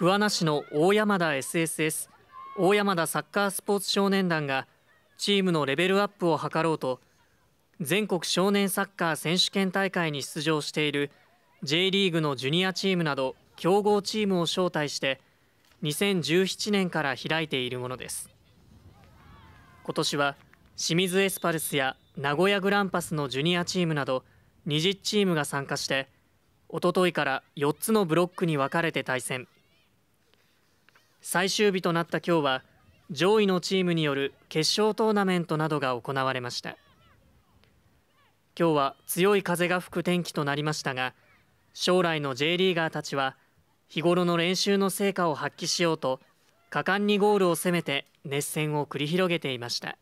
桑名市の大山田 SSS 大山田サッカースポーツ少年団がチームのレベルアップを図ろうと全国少年サッカー選手権大会に出場している J リーグのジュニアチームなど強豪チームを招待して2017年から開いているものです今年は清水エスパルスや名古屋グランパスのジュニアチームなど20チームが参加しておとといから4つのブロックに分かれて対戦最終日となった今日は上位のチームによる決勝トーナメントなどが行われました今日は強い風が吹く天気となりましたが将来の J リーガーたちは日頃の練習の成果を発揮しようと果敢にゴールを攻めて熱戦を繰り広げていました。